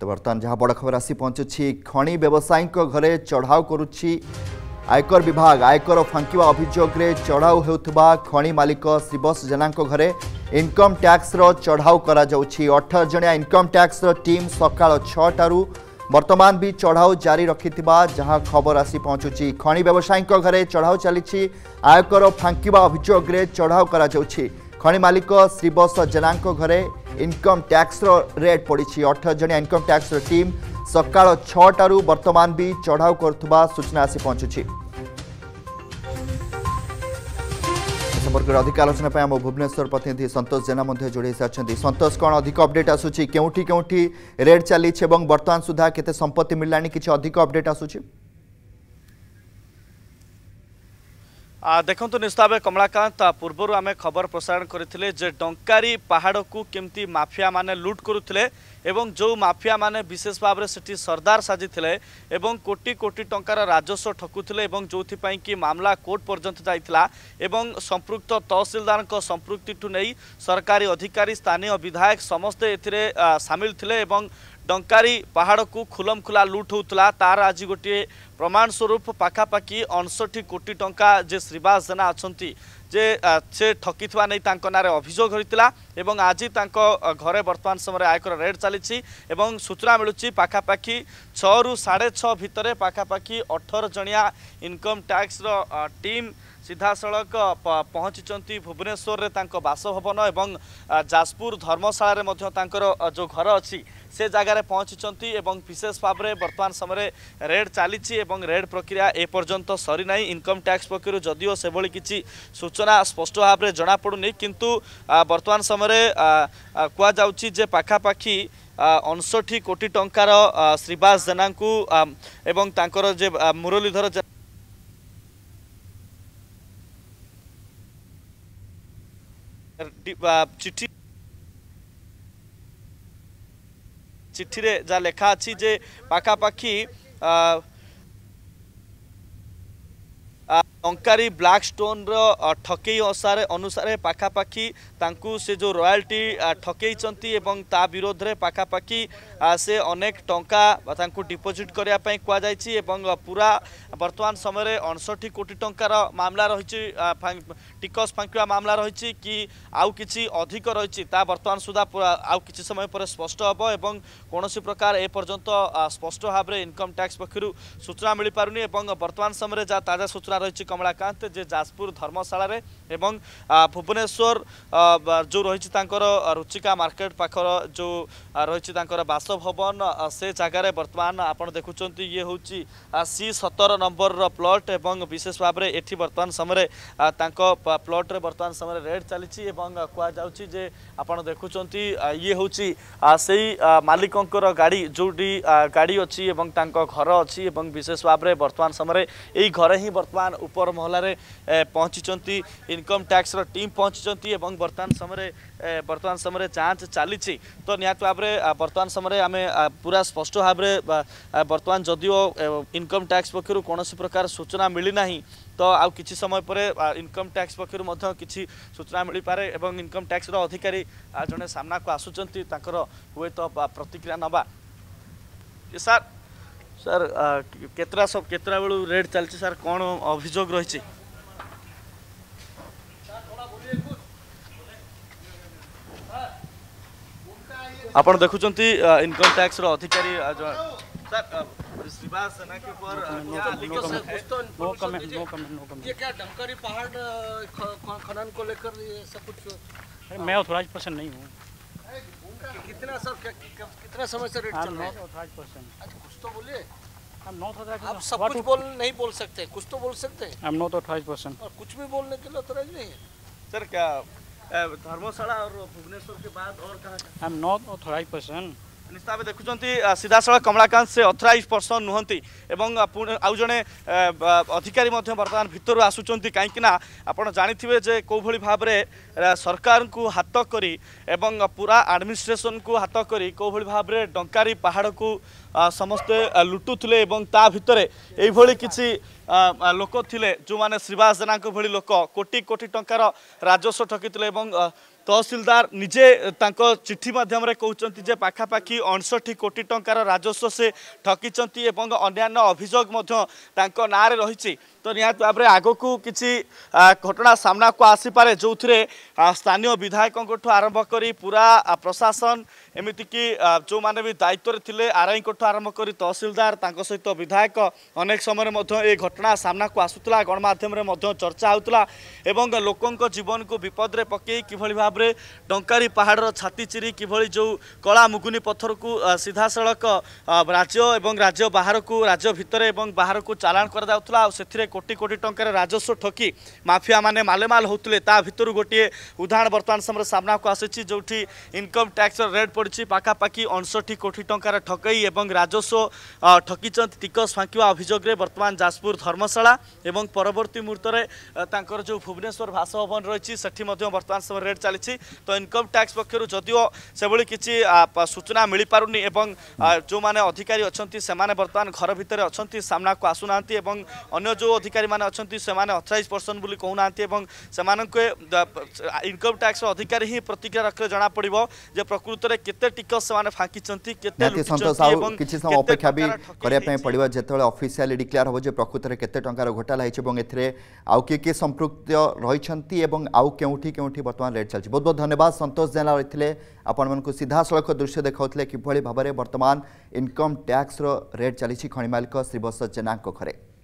तो बर्तमान जहाँ बड़ खबर आसी पहुंचुछि खणी व्यवसायी घरे चढ़ाऊ करुच्ची आयकर विभाग आयकर फांकिवा अभियोगे चढ़ाऊ होता खणी मालिक शिवस जेना घरे इनकम टैक्स चढ़ाऊ कर अठर जनिया इनकम टैक्सर टीम सका छटू बर्तमान भी चढ़ाऊ जारी रखि जहां खबर आसी पहुंचुची खणी व्यवसायी घरे चढ़ाऊ चली आयकर फांकिवा अभियोगे चढ़ाऊ कर খনি মালিক শ্রীবস জেলাঙ্ ঘরে ইনকম ট্যাক্সর রেড পড়ছে অঠর জনিয়া ইনকম ট্যাক্সর টিম সকাল ছটার বর্তমান বি চড়াও করুবা সূচনা আসি পৌঁছুছি সম্পর্কের অধিক আলোচনা আম ভুবনেশ্বর প্রতিনিধি সন্তোষ জেনা যোড়ি সারি সন্তোষ কোণ অধিক অপডেট আসুচি কেউটি কেউটি রেড চালিছে এবং বর্তমান সুদ্ধা কেতে সম্পত্তি মিললা কিছু অধিক অপডেট আসুচি ଦେଖନ୍ତୁ ନିଶ୍ଚିତ ଭାବେ କମଳାକାନ୍ତ ତା ପୂର୍ବରୁ ଆମେ ଖବର ପ୍ରସାରଣ କରିଥିଲେ ଯେ ଡଙ୍କାରୀ ପାହାଡ଼କୁ କେମିତି ମାଫିଆମାନେ ଲୁଟ୍ କରୁଥିଲେ ଏବଂ ଯେଉଁ ମାଫିଆମାନେ ବିଶେଷ ଭାବରେ ସେଠି ସର୍ଦ୍ଦାର ସାଜିଥିଲେ ଏବଂ କୋଟି କୋଟି ଟଙ୍କାର ରାଜସ୍ୱ ଠକୁଥିଲେ ଏବଂ ଯେଉଁଥିପାଇଁ କି ମାମଲା କୋର୍ଟ ପର୍ଯ୍ୟନ୍ତ ଯାଇଥିଲା ଏବଂ ସମ୍ପୃକ୍ତ ତହସିଲଦାରଙ୍କ ସମ୍ପୃକ୍ତିଠୁ ନେଇ ସରକାରୀ ଅଧିକାରୀ ସ୍ଥାନୀୟ ବିଧାୟକ ସମସ୍ତେ ଏଥିରେ ସାମିଲ ଥିଲେ ଏବଂ ଡଙ୍କାରୀ ପାହାଡ଼କୁ ଖୁଲମଖୁଲା ଲୁଟ୍ ହେଉଥିଲା ତାର ଆଜି ଗୋଟିଏ ପ୍ରମାଣ ସ୍ୱରୂପ ପାଖାପାଖି ଅଣଷଠି କୋଟି ଟଙ୍କା ଯେ ଶ୍ରୀବାସ ଜେନା ଅଛନ୍ତି ଯେ ସେ ଠକିଥିବା ନେଇ ତାଙ୍କ ନାଁରେ ଅଭିଯୋଗ ହୋଇଥିଲା ଏବଂ ଆଜି ତାଙ୍କ ଘରେ ବର୍ତ୍ତମାନ ସମୟରେ ଆୟକର ରେଡ୍ ଚାଲିଛି ଏବଂ ସୂଚନା ମିଳୁଛି ପାଖାପାଖି ଛଅରୁ ସାଢ଼େ ଛଅ ଭିତରେ ପାଖାପାଖି ଅଠର ଜଣିଆ ଇନକମ୍ ଟ୍ୟାକ୍ସର ଟିମ୍ ସିଧାସଳଖ ପହଞ୍ଚିଛନ୍ତି ଭୁବନେଶ୍ୱରରେ ତାଙ୍କ ବାସଭବନ ଏବଂ ଯାଜପୁର ଧର୍ମଶାଳାରେ ମଧ୍ୟ ତାଙ୍କର ଯେଉଁ ଘର ଅଛି ସେ ଜାଗାରେ ପହଞ୍ଚିଛନ୍ତି ଏବଂ ବିଶେଷ ଭାବରେ ବର୍ତ୍ତମାନ ସମୟରେ ରେଡ୍ ଚାଲିଛି ଏବଂ ରେଡ୍ ପ୍ରକ୍ରିୟା ଏପର୍ଯ୍ୟନ୍ତ ସରିନାହିଁ ଇନକମ୍ ଟ୍ୟାକ୍ସ ପକ୍ଷରୁ ଯଦିଓ ସେଭଳି କିଛି ସୂଚନା ସ୍ପଷ୍ଟ ଭାବରେ ଜଣାପଡ଼ୁନି କିନ୍ତୁ ବର୍ତ୍ତମାନ ସମୟରେ କୁହାଯାଉଛି ଯେ ପାଖାପାଖି ଅଣଷଠି କୋଟି ଟଙ୍କାର ଶ୍ରୀବାସ ଜେନାଙ୍କୁ ଏବଂ ତାଙ୍କର ଯେ ମୁରଲୀଧର ଚିଠି চিঠিরে যা লেখা আছে যে পাখাপাখি अङ्की ब्लाक्क स्टोन र असार अनुसार अनुसार पाखापाखिङ रयाल्टी ठकै ताविरोधले से अनेक टा डिपोजिट गर्छ पूरा बर्तमान समयले अनसठी कोटि टाइच टिकस फाँकिया कि आउ किछि अधिक रहि बर्तमान सुधा किछि समय पर स्पष्ट कनौसि प्रकार ए एपर्न्तपष्ट भावे इनकम ट्याक्स पक्ष सूचना एवं वर्तमान समय जा ताजा सूचना रह কমলাকান্ত যে যাজপুর ধর্মশালার এবং ভুবনেশ্বর যে রয়েছে তাঁর রুচিকা মার্কেট পাখর যে রয়েছে তাঁর বাসভবন সে জায়গায় বর্তমান আপনার দেখুম ইয়ে হচ্ছে সি সতর নম্বর প্লট এবং বিশেষ ভাবে এটি বর্তমান সময় তাঁক প্লটরে বর্তমান সময় রেড চালছে এবং কুযাচ্ছে যে আপনার দেখুম ইয়ে হচ্ছে সেই মালিকঙ্কর গাড়ি যেটি গাড়ি অছি এবং তাঁর ঘর অছি এবং বিশেষ ভাবে বর্তমান সময় এই ঘরে হি বর্তমান উপর ଉପର ମହଲାରେ ପହଞ୍ଚିଛନ୍ତି ଇନକମ୍ ଟ୍ୟାକ୍ସର ଟିମ୍ ପହଞ୍ଚିଛନ୍ତି ଏବଂ ବର୍ତ୍ତମାନ ସମୟରେ ବର୍ତ୍ତମାନ ସମୟରେ ଯାଞ୍ଚ ଚାଲିଛି ତ ନିହାତି ଭାବରେ ବର୍ତ୍ତମାନ ସମୟରେ ଆମେ ପୁରା ସ୍ପଷ୍ଟ ଭାବରେ ବର୍ତ୍ତମାନ ଯଦିଓ ଇନକମ୍ ଟ୍ୟାକ୍ସ ପକ୍ଷରୁ କୌଣସି ପ୍ରକାର ସୂଚନା ମିଳିନାହିଁ ତ ଆଉ କିଛି ସମୟ ପରେ ଇନକମ୍ ଟ୍ୟାକ୍ସ ପକ୍ଷରୁ ମଧ୍ୟ କିଛି ସୂଚନା ମିଳିପାରେ ଏବଂ ଇନକମ୍ ଟ୍ୟାକ୍ସର ଅଧିକାରୀ ଜଣେ ସାମ୍ନାକୁ ଆସୁଛନ୍ତି ତାଙ୍କର ହୁଏତ ପ୍ରତିକ୍ରିୟା ନେବା ସାର୍ सर କେତେଟା सब କେତେଟା ବେଳୁ ରେଟ୍ ଚାଲିଛି ସାର୍ କ'ଣ ଅଭିଯୋଗ ରହିଛି ଆପଣ ଦେଖୁଛନ୍ତି ଇନକମ୍ ଟ୍ୟାକ୍ସର ଅଧିକାରୀ शिवा सेना के ऊपर no comment no comment no comment ये क्या डमकरी पहाड़ खनन को लेकर ये सब कुछ मैं नहीं कितना सर कितना समय से रेट हाँ, चल रहा है तो आप सब कुछ बोल नहीं बोल सकते कुछ तो बोल सकते हैं तो और कुछ भी बोलने के लिए ऑथराइज नहीं है सर क्या धर्मशाला और भुवनेश्वर के बाद और कहाँ आई एम नॉट पर्सन ନିଶ୍ଚିତ ଭାବେ ଦେଖୁଛନ୍ତି ସିଧାସଳଖ କମଳାକାନ୍ତ ସେ ଅଥରାଇଜ ପର୍ସନ ନୁହନ୍ତି ଏବଂ ଆଉ ଜଣେ ଅଧିକାରୀ ମଧ୍ୟ ବର୍ତ୍ତମାନ ଭିତରୁ ଆସୁଛନ୍ତି କାହିଁକି ନା ଆପଣ ଜାଣିଥିବେ ଯେ କେଉଁଭଳି ଭାବରେ ସରକାରଙ୍କୁ ହାତ କରି ଏବଂ ପୁରା ଆଡମିନିଷ୍ଟ୍ରେସନକୁ ହାତ କରି କେଉଁଭଳି ଭାବରେ ଡଙ୍କାରୀ ପାହାଡ଼କୁ ସମସ୍ତେ ଲୁଟୁଥିଲେ ଏବଂ ତା ଭିତରେ ଏଇଭଳି କିଛି ଲୋକ ଥିଲେ ଯେଉଁମାନେ ଶ୍ରୀବାସ ଜେନାଙ୍କ ଭଳି ଲୋକ କୋଟି କୋଟି ଟଙ୍କାର ରାଜସ୍ୱ ଠକିଥିଲେ ଏବଂ ତହସିଲଦାର ନିଜେ ତାଙ୍କ ଚିଠି ମାଧ୍ୟମରେ କହୁଛନ୍ତି ଯେ ପାଖାପାଖି ଅଣଷଠି କୋଟି ଟଙ୍କାର ରାଜସ୍ୱ ସେ ଠକିଛନ୍ତି ଏବଂ ଅନ୍ୟାନ୍ୟ ଅଭିଯୋଗ ମଧ୍ୟ ତାଙ୍କ ନାଁରେ ରହିଛି ତ ନିହାତି ଭାବରେ ଆଗକୁ କିଛି ଘଟଣା ସାମ୍ନାକୁ ଆସିପାରେ ଯେଉଁଥିରେ ସ୍ଥାନୀୟ ବିଧାୟକଙ୍କଠୁ ଆରମ୍ଭ କରି ପୁରା ପ୍ରଶାସନ ଏମିତିକି ଯେଉଁମାନେ ବି ଦାୟିତ୍ୱରେ ଥିଲେ ଆରଆଇଙ୍କଠୁ ଆରମ୍ଭ କରି ତହସିଲଦାର ତାଙ୍କ ସହିତ ବିଧାୟକ ଅନେକ ସମୟରେ ମଧ୍ୟ ଏ ଘଟଣା ସାମ୍ନାକୁ ଆସୁଥିଲା ଗଣମାଧ୍ୟମରେ ମଧ୍ୟ ଚର୍ଚ୍ଚା ହେଉଥିଲା ଏବଂ ଲୋକଙ୍କ ଜୀବନକୁ ବିପଦରେ ପକାଇ କିଭଳି ଭାବରେ ଡଙ୍କାରୀ ପାହାଡ଼ର ଛାତି ଚିରି କିଭଳି ଯେଉଁ କଳା ମୁଗୁନି ପଥରକୁ ସିଧାସଳଖ ରାଜ୍ୟ ଏବଂ ରାଜ୍ୟ ବାହାରକୁ ରାଜ୍ୟ ଭିତରେ ଏବଂ ବାହାରକୁ ଚାଲାଣ କରାଯାଉଥିଲା ଆଉ ସେଥିରେ কোটি কোটি টঙ্কার রাজস্ব ঠকি মাফিয়া মানে মালেমাল হোলে তা ভিতর গোটিয়ে উদাহরণ বর্তমান সময় সামনাকু আসিছি যেটি ইনকম ট্যাক্সর রেট পড়ছে পাখাপাখি অনষঠি কোটি টঙ্কার ঠকেই এবং রাজস্ব ঠকিছেন ଟିକସ ଫାଙ୍କିବା ଅଭିଯୋଗରେ ବର୍ତ୍ତମାନ ଯାଜପୁର ଧର୍ମଶାଳା ଏବଂ ପରବର୍ତ୍ତୀ ମୁହୂର୍ତ୍ତରେ ତାଙ୍କର ଯେଉଁ ଭୁବନେଶ୍ୱର ଭାସଭବନ ରହିଛି ସେଠି ମଧ୍ୟ ବର୍ତ୍ତମାନ ସମୟ ରେଟ୍ ଚାଲିଛି ତ ଇନକମ୍ ଟ୍ୟାକ୍ସ ପକ୍ଷରୁ ଯଦିଓ ସେଭଳି କିଛି ସୂଚନା ମିଳିପାରୁନି ଏବଂ ଯେଉଁମାନେ ଅଧିକାରୀ ଅଛନ୍ତି ସେମାନେ ବର୍ତ୍ତମାନ ଘର ଭିତରେ ଅଛନ୍ତି ସାମ୍ନାକୁ ଆସୁନାହାନ୍ତି ଏବଂ ଅନ୍ୟ ଯେଉଁ अधिकारी अच्छा से अठाइस पर्सेंट बोली कहना से इनकम टैक्स अधिकारी हिं प्रतिक्रिया रखे जना पड़ प्रकृत में केते टिकस से केते किसी समय अपेक्षा भी करने पड़ा जिते अफिसीआली डिक्लेयर हम प्रकृत में केते टकर घोटाला होती आउ किए किए संपृक्त रही आउ के बर्तमान रेट चलती बहुत बहुत धन्यवाद संतोष जेना रही आपण मैं सीधासख दृश्य देखा किभली भाव में बर्तमान इनकम टैक्स रेट चली खणिमालिक श्रीवत्स जेना घरे